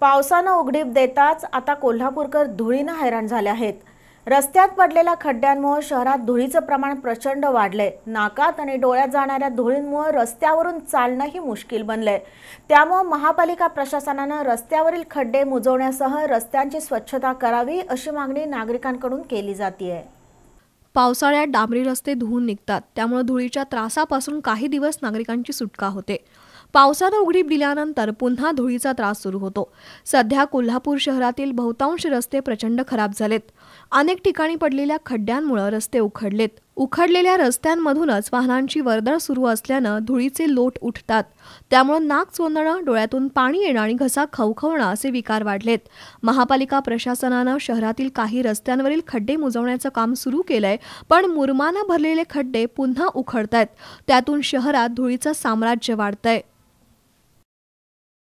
पावसानं उघडीप देताच आता कोल्हापूरकर धुळीनं हैराण झाले आहेत रस्त्यात पडलेल्या खड्ड्यांमुळे शहरात धुळीचं प्रमाण प्रचंड वाढलंय नाकात आणि डोळ्यात जाणाऱ्या धुळींमुळे रस्त्यावरून चालणंही मुश्किल बनलंय त्यामुळे महापालिका प्रशासनानं रस्त्यावरील खड्डे मुजवण्यासह रस्त्यांची स्वच्छता करावी अशी मागणी नागरिकांकडून केली जाते पावसाळ्यात डांबरी रस्ते धुवून निघतात त्यामुळे धुळीच्या त्रासापासून काही दिवस नागरिकांची सुटका होते पावसानं उघडीप दिल्यानंतर पुन्हा धुळीचा त्रास सुरू होतो सध्या कोल्हापूर शहरातील बहुतांश रस्ते प्रचंड खराब झालेत अनेक ठिकाणी पडलेल्या खड्ड्यांमुळे रस्ते उखडलेत उखडलेल्या रस्त्यांमधूनच वाहनांची वर्दळ सुरू असल्यानं धुळीचे लोट उठतात त्यामुळे नाक चोंदणं डोळ्यातून पाणी येणं आणि घसा खवखवणं असे विकार वाढलेत महापालिका प्रशासनानं शहरातील काही रस्त्यांवरील खड्डे मुजवण्याचं काम सुरू केलंय पण मुरमानं भरलेले खड्डे पुन्हा उखडतायत त्यातून शहरात धुळीचं साम्राज्य वाढतंय